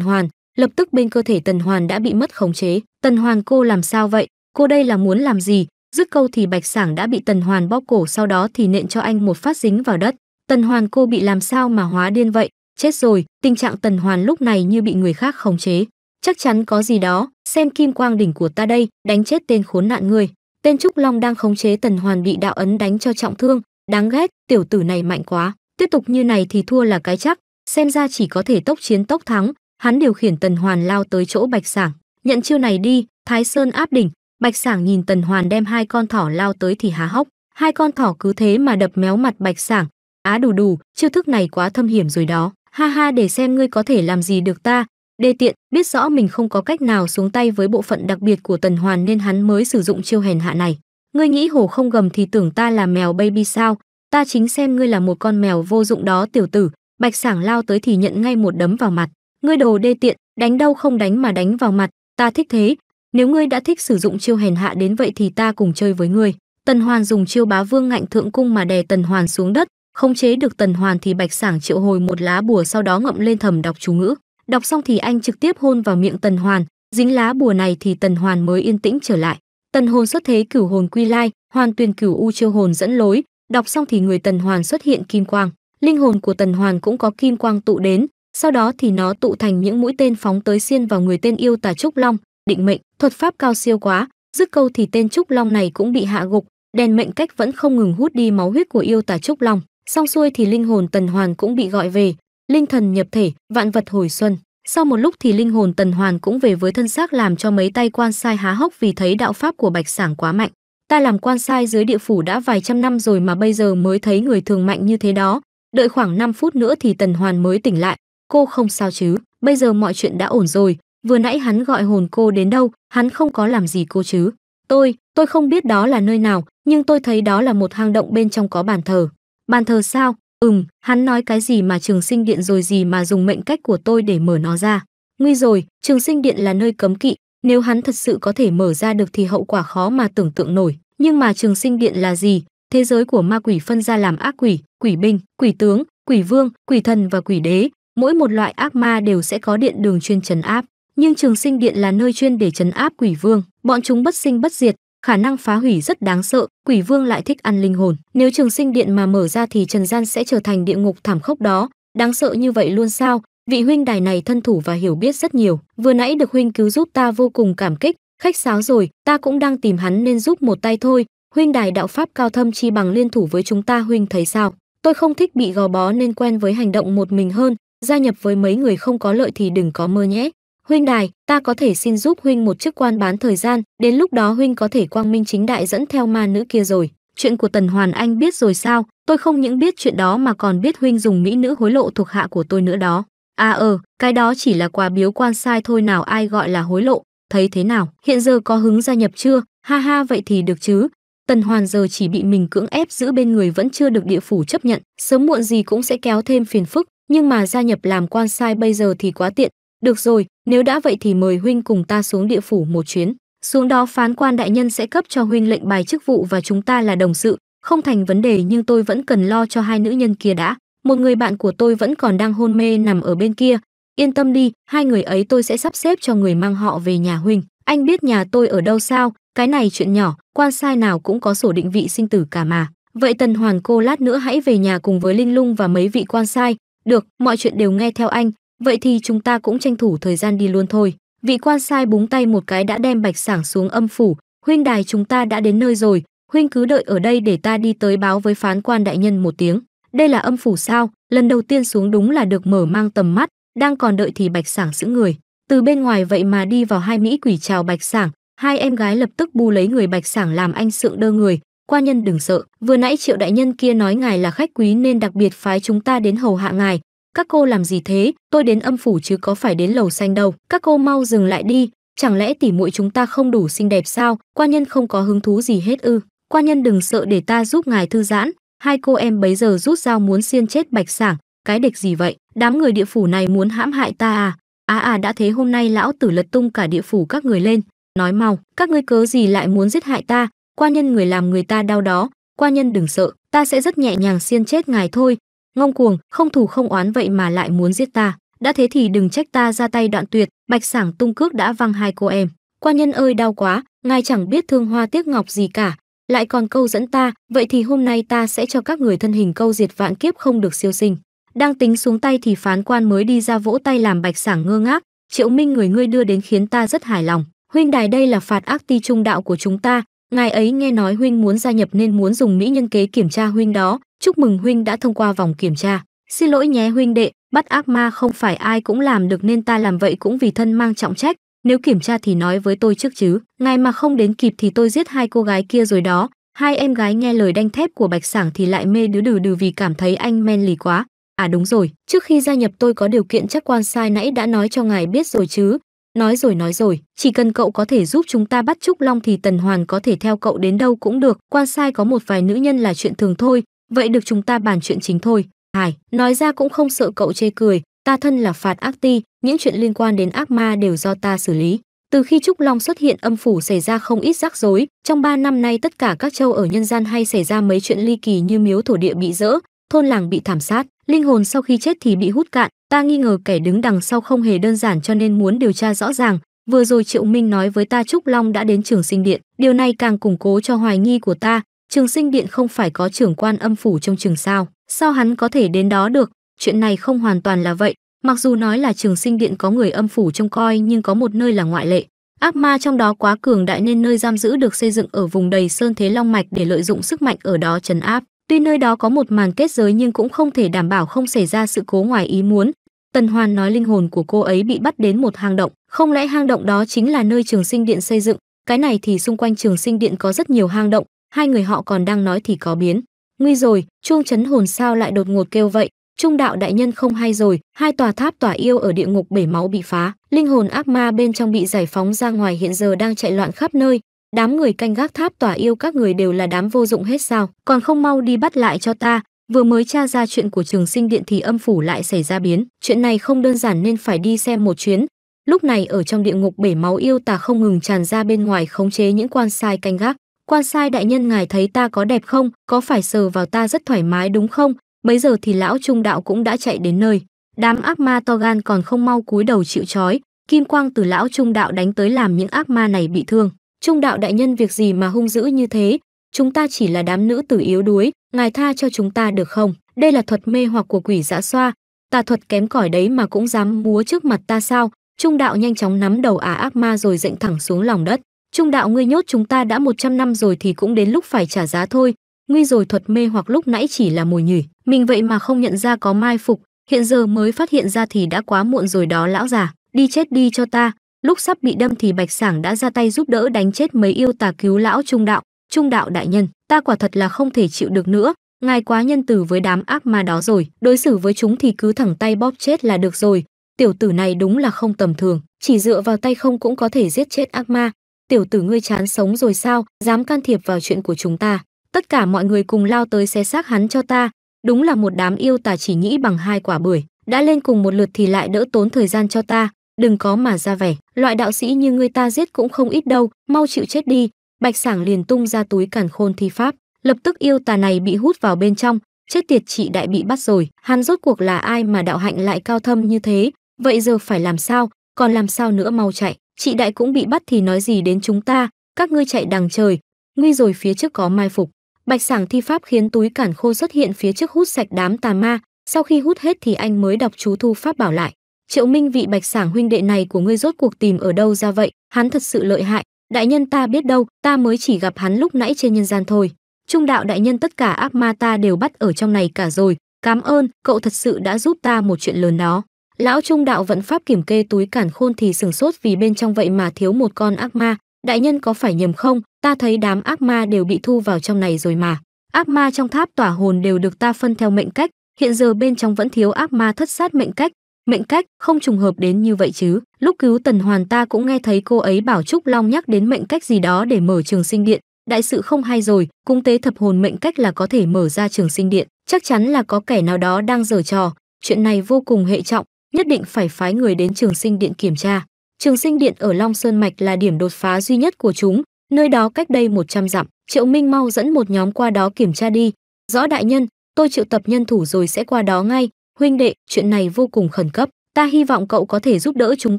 Hoàn, lập tức bên cơ thể tần hoàn đã bị mất khống chế tần hoàn cô làm sao vậy cô đây là muốn làm gì dứt câu thì bạch sảng đã bị tần hoàn bóp cổ sau đó thì nện cho anh một phát dính vào đất tần hoàn cô bị làm sao mà hóa điên vậy chết rồi tình trạng tần hoàn lúc này như bị người khác khống chế chắc chắn có gì đó xem kim quang đỉnh của ta đây đánh chết tên khốn nạn ngươi tên trúc long đang khống chế tần hoàn bị đạo ấn đánh cho trọng thương đáng ghét tiểu tử này mạnh quá tiếp tục như này thì thua là cái chắc xem ra chỉ có thể tốc chiến tốc thắng hắn điều khiển tần hoàn lao tới chỗ bạch sảng nhận chiêu này đi thái sơn áp đỉnh bạch sảng nhìn tần hoàn đem hai con thỏ lao tới thì há hốc hai con thỏ cứ thế mà đập méo mặt bạch sảng á đủ đủ chiêu thức này quá thâm hiểm rồi đó ha ha để xem ngươi có thể làm gì được ta đê tiện biết rõ mình không có cách nào xuống tay với bộ phận đặc biệt của tần hoàn nên hắn mới sử dụng chiêu hèn hạ này ngươi nghĩ hổ không gầm thì tưởng ta là mèo baby sao ta chính xem ngươi là một con mèo vô dụng đó tiểu tử bạch sảng lao tới thì nhận ngay một đấm vào mặt ngươi đồ đê tiện, đánh đâu không đánh mà đánh vào mặt, ta thích thế, nếu ngươi đã thích sử dụng chiêu hèn hạ đến vậy thì ta cùng chơi với ngươi. Tần Hoàn dùng chiêu bá vương ngạnh thượng cung mà đè Tần Hoàn xuống đất, không chế được Tần Hoàn thì Bạch Sảng triệu hồi một lá bùa sau đó ngậm lên thầm đọc chú ngữ. Đọc xong thì anh trực tiếp hôn vào miệng Tần Hoàn, dính lá bùa này thì Tần Hoàn mới yên tĩnh trở lại. Tần hồn xuất thế cửu hồn quy lai, hoàn tuyền cửu u chiêu hồn dẫn lối, đọc xong thì người Tần Hoàn xuất hiện kim quang, linh hồn của Tần Hoàn cũng có kim quang tụ đến, sau đó thì nó tụ thành những mũi tên phóng tới xiên vào người tên yêu tà trúc long định mệnh thuật pháp cao siêu quá dứt câu thì tên trúc long này cũng bị hạ gục đèn mệnh cách vẫn không ngừng hút đi máu huyết của yêu tà trúc long xong xuôi thì linh hồn tần hoàn cũng bị gọi về linh thần nhập thể vạn vật hồi xuân sau một lúc thì linh hồn tần hoàn cũng về với thân xác làm cho mấy tay quan sai há hốc vì thấy đạo pháp của bạch sảng quá mạnh ta làm quan sai dưới địa phủ đã vài trăm năm rồi mà bây giờ mới thấy người thường mạnh như thế đó đợi khoảng 5 phút nữa thì tần hoàn mới tỉnh lại cô không sao chứ bây giờ mọi chuyện đã ổn rồi vừa nãy hắn gọi hồn cô đến đâu hắn không có làm gì cô chứ tôi tôi không biết đó là nơi nào nhưng tôi thấy đó là một hang động bên trong có bàn thờ bàn thờ sao ừm hắn nói cái gì mà trường sinh điện rồi gì mà dùng mệnh cách của tôi để mở nó ra nguy rồi trường sinh điện là nơi cấm kỵ nếu hắn thật sự có thể mở ra được thì hậu quả khó mà tưởng tượng nổi nhưng mà trường sinh điện là gì thế giới của ma quỷ phân ra làm ác quỷ quỷ binh quỷ tướng quỷ vương quỷ thần và quỷ đế mỗi một loại ác ma đều sẽ có điện đường chuyên trấn áp, nhưng Trường Sinh Điện là nơi chuyên để trấn áp quỷ vương, bọn chúng bất sinh bất diệt, khả năng phá hủy rất đáng sợ, quỷ vương lại thích ăn linh hồn, nếu Trường Sinh Điện mà mở ra thì trần gian sẽ trở thành địa ngục thảm khốc đó, đáng sợ như vậy luôn sao? Vị huynh đài này thân thủ và hiểu biết rất nhiều, vừa nãy được huynh cứu giúp ta vô cùng cảm kích, khách sáo rồi, ta cũng đang tìm hắn nên giúp một tay thôi, huynh đài đạo pháp cao thâm chi bằng liên thủ với chúng ta huynh thấy sao? Tôi không thích bị gò bó nên quen với hành động một mình hơn, gia nhập với mấy người không có lợi thì đừng có mơ nhé. Huynh đài, ta có thể xin giúp huynh một chức quan bán thời gian, đến lúc đó huynh có thể quang minh chính đại dẫn theo ma nữ kia rồi. Chuyện của Tần Hoàn Anh biết rồi sao, tôi không những biết chuyện đó mà còn biết huynh dùng mỹ nữ hối lộ thuộc hạ của tôi nữa đó. À ờ, cái đó chỉ là quà biếu quan sai thôi nào ai gọi là hối lộ, thấy thế nào, hiện giờ có hứng gia nhập chưa, ha ha vậy thì được chứ. Tần Hoàn giờ chỉ bị mình cưỡng ép giữ bên người vẫn chưa được địa phủ chấp nhận, sớm muộn gì cũng sẽ kéo thêm phiền phức, nhưng mà gia nhập làm quan sai bây giờ thì quá tiện được rồi nếu đã vậy thì mời huynh cùng ta xuống địa phủ một chuyến xuống đó phán quan đại nhân sẽ cấp cho huynh lệnh bài chức vụ và chúng ta là đồng sự không thành vấn đề nhưng tôi vẫn cần lo cho hai nữ nhân kia đã một người bạn của tôi vẫn còn đang hôn mê nằm ở bên kia yên tâm đi hai người ấy tôi sẽ sắp xếp cho người mang họ về nhà huynh anh biết nhà tôi ở đâu sao cái này chuyện nhỏ quan sai nào cũng có sổ định vị sinh tử cả mà vậy tần hoàn cô lát nữa hãy về nhà cùng với linh lung và mấy vị quan sai được, mọi chuyện đều nghe theo anh, vậy thì chúng ta cũng tranh thủ thời gian đi luôn thôi. Vị quan sai búng tay một cái đã đem bạch sảng xuống âm phủ, huynh đài chúng ta đã đến nơi rồi, huynh cứ đợi ở đây để ta đi tới báo với phán quan đại nhân một tiếng. Đây là âm phủ sao, lần đầu tiên xuống đúng là được mở mang tầm mắt, đang còn đợi thì bạch sảng giữ người. Từ bên ngoài vậy mà đi vào hai mỹ quỷ chào bạch sảng, hai em gái lập tức bu lấy người bạch sảng làm anh sượng đơ người, Quan nhân đừng sợ, vừa nãy triệu đại nhân kia nói ngài là khách quý nên đặc biệt phái chúng ta đến hầu hạ ngài. Các cô làm gì thế, tôi đến âm phủ chứ có phải đến lầu xanh đâu. Các cô mau dừng lại đi, chẳng lẽ tỉ muội chúng ta không đủ xinh đẹp sao? Quan nhân không có hứng thú gì hết ư. Quan nhân đừng sợ để ta giúp ngài thư giãn. Hai cô em bấy giờ rút dao muốn xiên chết bạch sảng, cái địch gì vậy? Đám người địa phủ này muốn hãm hại ta à? À à đã thế hôm nay lão tử lật tung cả địa phủ các người lên. Nói mau, các ngươi cớ gì lại muốn giết hại ta, qua nhân người làm người ta đau đó qua nhân đừng sợ ta sẽ rất nhẹ nhàng xiên chết ngài thôi ngông cuồng không thù không oán vậy mà lại muốn giết ta đã thế thì đừng trách ta ra tay đoạn tuyệt bạch sảng tung cước đã văng hai cô em qua nhân ơi đau quá ngài chẳng biết thương hoa tiếc ngọc gì cả lại còn câu dẫn ta vậy thì hôm nay ta sẽ cho các người thân hình câu diệt vạn kiếp không được siêu sinh đang tính xuống tay thì phán quan mới đi ra vỗ tay làm bạch sảng ngơ ngác triệu minh người ngươi đưa đến khiến ta rất hài lòng huynh đài đây là phạt ác ti trung đạo của chúng ta ngài ấy nghe nói huynh muốn gia nhập nên muốn dùng mỹ nhân kế kiểm tra huynh đó chúc mừng huynh đã thông qua vòng kiểm tra xin lỗi nhé huynh đệ bắt ác ma không phải ai cũng làm được nên ta làm vậy cũng vì thân mang trọng trách nếu kiểm tra thì nói với tôi trước chứ ngài mà không đến kịp thì tôi giết hai cô gái kia rồi đó hai em gái nghe lời đanh thép của bạch sảng thì lại mê đứa đừ đừ vì cảm thấy anh men lì quá à đúng rồi trước khi gia nhập tôi có điều kiện chắc quan sai nãy đã nói cho ngài biết rồi chứ nói rồi nói rồi chỉ cần cậu có thể giúp chúng ta bắt trúc long thì tần hoàn có thể theo cậu đến đâu cũng được quan sai có một vài nữ nhân là chuyện thường thôi vậy được chúng ta bàn chuyện chính thôi hải nói ra cũng không sợ cậu chê cười ta thân là phạt ác ti những chuyện liên quan đến ác ma đều do ta xử lý từ khi trúc long xuất hiện âm phủ xảy ra không ít rắc rối trong 3 năm nay tất cả các châu ở nhân gian hay xảy ra mấy chuyện ly kỳ như miếu thổ địa bị rỡ thôn làng bị thảm sát linh hồn sau khi chết thì bị hút cạn ta nghi ngờ kẻ đứng đằng sau không hề đơn giản cho nên muốn điều tra rõ ràng vừa rồi triệu minh nói với ta trúc long đã đến trường sinh điện điều này càng củng cố cho hoài nghi của ta trường sinh điện không phải có trưởng quan âm phủ trong trường sao sao hắn có thể đến đó được chuyện này không hoàn toàn là vậy mặc dù nói là trường sinh điện có người âm phủ trông coi nhưng có một nơi là ngoại lệ ác ma trong đó quá cường đại nên nơi giam giữ được xây dựng ở vùng đầy sơn thế long mạch để lợi dụng sức mạnh ở đó trấn áp Tuy nơi đó có một màn kết giới nhưng cũng không thể đảm bảo không xảy ra sự cố ngoài ý muốn. Tần Hoàn nói linh hồn của cô ấy bị bắt đến một hang động, không lẽ hang động đó chính là nơi Trường Sinh Điện xây dựng? Cái này thì xung quanh Trường Sinh Điện có rất nhiều hang động, hai người họ còn đang nói thì có biến. Nguy rồi, chuông chấn hồn sao lại đột ngột kêu vậy? Trung đạo đại nhân không hay rồi, hai tòa tháp tỏa yêu ở địa ngục bể máu bị phá, linh hồn ác ma bên trong bị giải phóng ra ngoài hiện giờ đang chạy loạn khắp nơi, đám người canh gác tháp tỏa yêu các người đều là đám vô dụng hết sao còn không mau đi bắt lại cho ta vừa mới tra ra chuyện của trường sinh điện thì âm phủ lại xảy ra biến chuyện này không đơn giản nên phải đi xem một chuyến lúc này ở trong địa ngục bể máu yêu tà không ngừng tràn ra bên ngoài khống chế những quan sai canh gác quan sai đại nhân ngài thấy ta có đẹp không có phải sờ vào ta rất thoải mái đúng không bấy giờ thì lão trung đạo cũng đã chạy đến nơi đám ác ma to gan còn không mau cúi đầu chịu trói kim quang từ lão trung đạo đánh tới làm những ác ma này bị thương Trung đạo đại nhân việc gì mà hung dữ như thế, chúng ta chỉ là đám nữ tử yếu đuối, ngài tha cho chúng ta được không? Đây là thuật mê hoặc của quỷ dã xoa, tà thuật kém cỏi đấy mà cũng dám múa trước mặt ta sao? Trung đạo nhanh chóng nắm đầu ả à ác ma rồi dệnh thẳng xuống lòng đất. Trung đạo ngươi nhốt chúng ta đã 100 năm rồi thì cũng đến lúc phải trả giá thôi. Nguy rồi thuật mê hoặc lúc nãy chỉ là mồi nhỉ. Mình vậy mà không nhận ra có mai phục, hiện giờ mới phát hiện ra thì đã quá muộn rồi đó lão già. Đi chết đi cho ta, lúc sắp bị đâm thì bạch sảng đã ra tay giúp đỡ đánh chết mấy yêu tà cứu lão trung đạo trung đạo đại nhân ta quả thật là không thể chịu được nữa ngài quá nhân từ với đám ác ma đó rồi đối xử với chúng thì cứ thẳng tay bóp chết là được rồi tiểu tử này đúng là không tầm thường chỉ dựa vào tay không cũng có thể giết chết ác ma tiểu tử ngươi chán sống rồi sao dám can thiệp vào chuyện của chúng ta tất cả mọi người cùng lao tới xé xác hắn cho ta đúng là một đám yêu tà chỉ nghĩ bằng hai quả bưởi đã lên cùng một lượt thì lại đỡ tốn thời gian cho ta đừng có mà ra vẻ loại đạo sĩ như người ta giết cũng không ít đâu mau chịu chết đi bạch sảng liền tung ra túi càn khôn thi pháp lập tức yêu tà này bị hút vào bên trong chết tiệt chị đại bị bắt rồi hắn rốt cuộc là ai mà đạo hạnh lại cao thâm như thế vậy giờ phải làm sao còn làm sao nữa mau chạy chị đại cũng bị bắt thì nói gì đến chúng ta các ngươi chạy đằng trời nguy rồi phía trước có mai phục bạch sảng thi pháp khiến túi cản khô xuất hiện phía trước hút sạch đám tà ma sau khi hút hết thì anh mới đọc chú thu pháp bảo lại Triệu Minh vị Bạch Sảng huynh đệ này của ngươi rốt cuộc tìm ở đâu ra vậy? Hắn thật sự lợi hại, đại nhân ta biết đâu, ta mới chỉ gặp hắn lúc nãy trên nhân gian thôi. Trung đạo đại nhân tất cả ác ma ta đều bắt ở trong này cả rồi, cảm ơn, cậu thật sự đã giúp ta một chuyện lớn đó. Lão Trung đạo vận pháp kiểm kê túi cản khôn thì sừng sốt vì bên trong vậy mà thiếu một con ác ma, đại nhân có phải nhầm không, ta thấy đám ác ma đều bị thu vào trong này rồi mà. Ác ma trong tháp tỏa hồn đều được ta phân theo mệnh cách, hiện giờ bên trong vẫn thiếu ác ma thất sát mệnh cách, mệnh cách không trùng hợp đến như vậy chứ lúc cứu tần hoàn ta cũng nghe thấy cô ấy bảo trúc long nhắc đến mệnh cách gì đó để mở trường sinh điện đại sự không hay rồi cung tế thập hồn mệnh cách là có thể mở ra trường sinh điện chắc chắn là có kẻ nào đó đang giở trò chuyện này vô cùng hệ trọng nhất định phải phái người đến trường sinh điện kiểm tra trường sinh điện ở long sơn mạch là điểm đột phá duy nhất của chúng nơi đó cách đây 100 dặm triệu minh mau dẫn một nhóm qua đó kiểm tra đi rõ đại nhân tôi triệu tập nhân thủ rồi sẽ qua đó ngay huynh đệ chuyện này vô cùng khẩn cấp ta hy vọng cậu có thể giúp đỡ chúng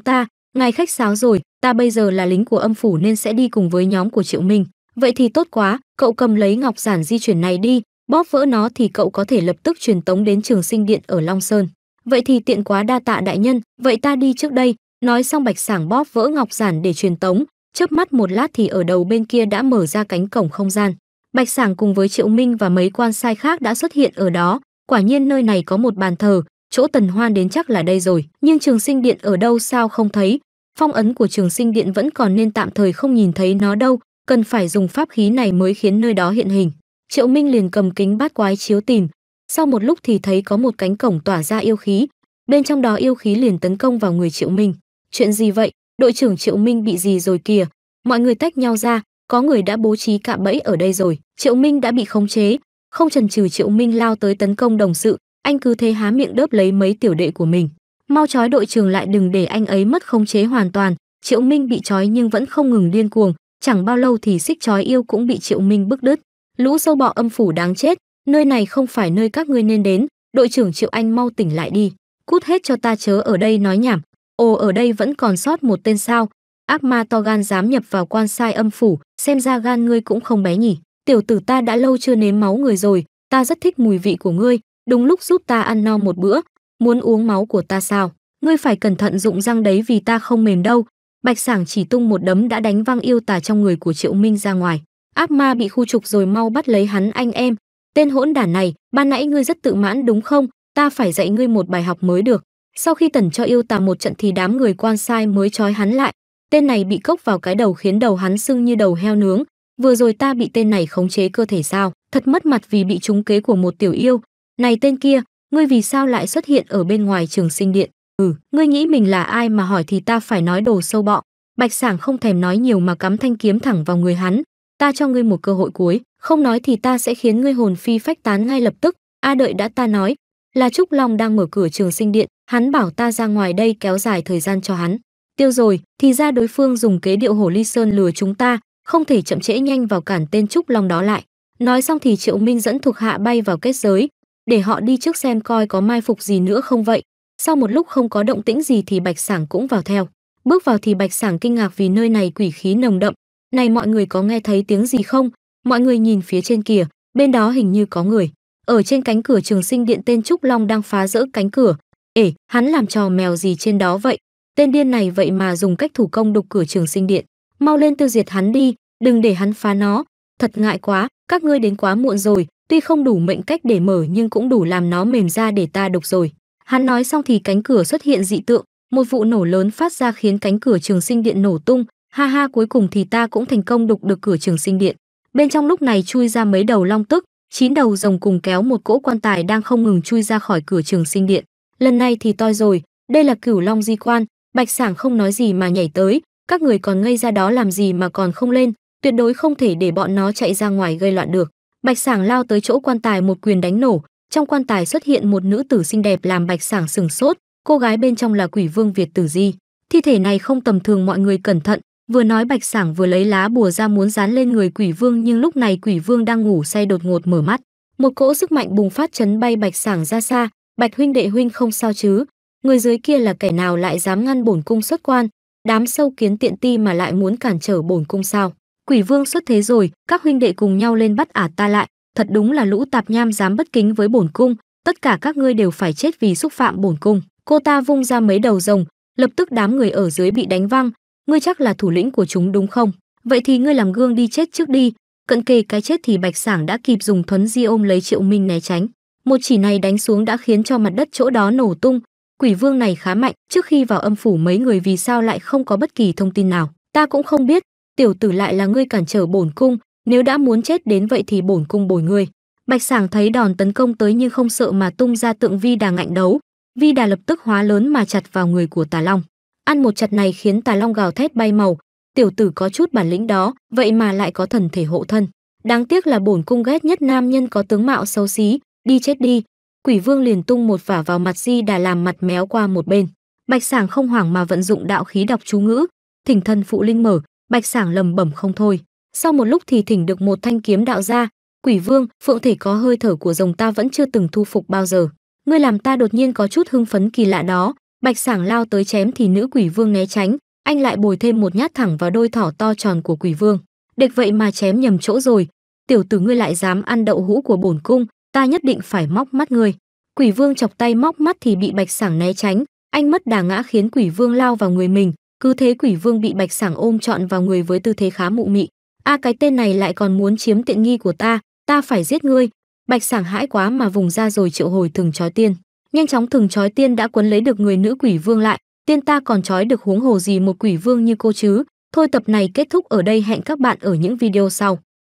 ta ngài khách sáo rồi ta bây giờ là lính của âm phủ nên sẽ đi cùng với nhóm của triệu minh vậy thì tốt quá cậu cầm lấy ngọc giản di chuyển này đi bóp vỡ nó thì cậu có thể lập tức truyền tống đến trường sinh điện ở long sơn vậy thì tiện quá đa tạ đại nhân vậy ta đi trước đây nói xong bạch sảng bóp vỡ ngọc giản để truyền tống chớp mắt một lát thì ở đầu bên kia đã mở ra cánh cổng không gian bạch sảng cùng với triệu minh và mấy quan sai khác đã xuất hiện ở đó quả nhiên nơi này có một bàn thờ chỗ tần hoan đến chắc là đây rồi nhưng trường sinh điện ở đâu sao không thấy phong ấn của trường sinh điện vẫn còn nên tạm thời không nhìn thấy nó đâu cần phải dùng pháp khí này mới khiến nơi đó hiện hình triệu minh liền cầm kính bát quái chiếu tìm sau một lúc thì thấy có một cánh cổng tỏa ra yêu khí bên trong đó yêu khí liền tấn công vào người triệu minh chuyện gì vậy đội trưởng triệu minh bị gì rồi kìa mọi người tách nhau ra có người đã bố trí cạm bẫy ở đây rồi triệu minh đã bị khống chế không trần trừ triệu minh lao tới tấn công đồng sự anh cứ thế há miệng đớp lấy mấy tiểu đệ của mình mau trói đội trưởng lại đừng để anh ấy mất khống chế hoàn toàn triệu minh bị trói nhưng vẫn không ngừng điên cuồng chẳng bao lâu thì xích trói yêu cũng bị triệu minh bức đứt lũ sâu bọ âm phủ đáng chết nơi này không phải nơi các ngươi nên đến đội trưởng triệu anh mau tỉnh lại đi cút hết cho ta chớ ở đây nói nhảm ồ ở đây vẫn còn sót một tên sao ác ma to gan dám nhập vào quan sai âm phủ xem ra gan ngươi cũng không bé nhỉ tiểu tử ta đã lâu chưa nếm máu người rồi, ta rất thích mùi vị của ngươi, đúng lúc giúp ta ăn no một bữa, muốn uống máu của ta sao? Ngươi phải cẩn thận dụng răng đấy vì ta không mềm đâu. Bạch Sảng chỉ tung một đấm đã đánh văng yêu tà trong người của Triệu Minh ra ngoài. Ác ma bị khu trục rồi mau bắt lấy hắn anh em. Tên hỗn đản này, ban nãy ngươi rất tự mãn đúng không? Ta phải dạy ngươi một bài học mới được. Sau khi tẩn cho yêu tà một trận thì đám người quan sai mới trói hắn lại. Tên này bị cốc vào cái đầu khiến đầu hắn sưng như đầu heo nướng, vừa rồi ta bị tên này khống chế cơ thể sao thật mất mặt vì bị trúng kế của một tiểu yêu này tên kia ngươi vì sao lại xuất hiện ở bên ngoài trường sinh điện ừ ngươi nghĩ mình là ai mà hỏi thì ta phải nói đồ sâu bọ bạch sảng không thèm nói nhiều mà cắm thanh kiếm thẳng vào người hắn ta cho ngươi một cơ hội cuối không nói thì ta sẽ khiến ngươi hồn phi phách tán ngay lập tức a đợi đã ta nói là trúc long đang mở cửa trường sinh điện hắn bảo ta ra ngoài đây kéo dài thời gian cho hắn tiêu rồi thì ra đối phương dùng kế điệu hồ ly sơn lừa chúng ta không thể chậm trễ nhanh vào cản tên Trúc Long đó lại. Nói xong thì Triệu Minh dẫn thuộc hạ bay vào kết giới, để họ đi trước xem coi có mai phục gì nữa không vậy. Sau một lúc không có động tĩnh gì thì Bạch Sảng cũng vào theo. Bước vào thì Bạch Sảng kinh ngạc vì nơi này quỷ khí nồng đậm. Này mọi người có nghe thấy tiếng gì không? Mọi người nhìn phía trên kia bên đó hình như có người. Ở trên cánh cửa trường sinh điện tên Trúc Long đang phá rỡ cánh cửa. Ể, hắn làm trò mèo gì trên đó vậy? Tên điên này vậy mà dùng cách thủ công đục cửa trường sinh điện mau lên tiêu diệt hắn đi đừng để hắn phá nó thật ngại quá các ngươi đến quá muộn rồi tuy không đủ mệnh cách để mở nhưng cũng đủ làm nó mềm ra để ta độc rồi hắn nói xong thì cánh cửa xuất hiện dị tượng một vụ nổ lớn phát ra khiến cánh cửa trường sinh điện nổ tung ha ha cuối cùng thì ta cũng thành công đục được cửa trường sinh điện bên trong lúc này chui ra mấy đầu long tức chín đầu rồng cùng kéo một cỗ quan tài đang không ngừng chui ra khỏi cửa trường sinh điện lần này thì toi rồi đây là cửu long di quan bạch sảng không nói gì mà nhảy tới các người còn ngây ra đó làm gì mà còn không lên, tuyệt đối không thể để bọn nó chạy ra ngoài gây loạn được. Bạch Sảng lao tới chỗ quan tài một quyền đánh nổ, trong quan tài xuất hiện một nữ tử xinh đẹp làm Bạch Sảng sừng sốt, cô gái bên trong là Quỷ Vương Việt Tử Di. Thi thể này không tầm thường mọi người cẩn thận, vừa nói Bạch Sảng vừa lấy lá bùa ra muốn dán lên người Quỷ Vương nhưng lúc này Quỷ Vương đang ngủ say đột ngột mở mắt. Một cỗ sức mạnh bùng phát chấn bay Bạch Sảng ra xa, "Bạch huynh đệ huynh không sao chứ? Người dưới kia là kẻ nào lại dám ngăn bổn cung xuất quan, đám sâu kiến tiện ti mà lại muốn cản trở bổn cung sao quỷ vương xuất thế rồi các huynh đệ cùng nhau lên bắt ả ta lại thật đúng là lũ tạp nham dám bất kính với bổn cung tất cả các ngươi đều phải chết vì xúc phạm bổn cung cô ta vung ra mấy đầu rồng lập tức đám người ở dưới bị đánh văng ngươi chắc là thủ lĩnh của chúng đúng không vậy thì ngươi làm gương đi chết trước đi cận kề cái chết thì bạch sảng đã kịp dùng thuấn di ôm lấy triệu minh né tránh một chỉ này đánh xuống đã khiến cho mặt đất chỗ đó nổ tung quỷ vương này khá mạnh trước khi vào âm phủ mấy người vì sao lại không có bất kỳ thông tin nào ta cũng không biết tiểu tử lại là ngươi cản trở bổn cung nếu đã muốn chết đến vậy thì bổn cung bồi ngươi bạch sảng thấy đòn tấn công tới nhưng không sợ mà tung ra tượng vi đà ngạnh đấu vi đà lập tức hóa lớn mà chặt vào người của tà long ăn một chặt này khiến tà long gào thét bay màu tiểu tử có chút bản lĩnh đó vậy mà lại có thần thể hộ thân đáng tiếc là bổn cung ghét nhất nam nhân có tướng mạo xấu xí đi chết đi quỷ vương liền tung một vả vào mặt di đà làm mặt méo qua một bên bạch sảng không hoảng mà vận dụng đạo khí đọc chú ngữ thỉnh thân phụ linh mở bạch sảng lầm bẩm không thôi sau một lúc thì thỉnh được một thanh kiếm đạo ra quỷ vương phượng thể có hơi thở của rồng ta vẫn chưa từng thu phục bao giờ ngươi làm ta đột nhiên có chút hưng phấn kỳ lạ đó bạch sảng lao tới chém thì nữ quỷ vương né tránh anh lại bồi thêm một nhát thẳng vào đôi thỏ to tròn của quỷ vương địch vậy mà chém nhầm chỗ rồi tiểu tử ngươi lại dám ăn đậu hũ của bổn cung ta nhất định phải móc mắt ngươi, quỷ vương chọc tay móc mắt thì bị bạch sảng né tránh anh mất đà ngã khiến quỷ vương lao vào người mình cứ thế quỷ vương bị bạch sảng ôm trọn vào người với tư thế khá mụ mị a cái tên này lại còn muốn chiếm tiện nghi của ta ta phải giết ngươi bạch sảng hãi quá mà vùng ra rồi triệu hồi thừng chói tiên nhanh chóng thừng chói tiên đã quấn lấy được người nữ quỷ vương lại tiên ta còn chói được huống hồ gì một quỷ vương như cô chứ thôi tập này kết thúc ở đây hẹn các bạn ở những video sau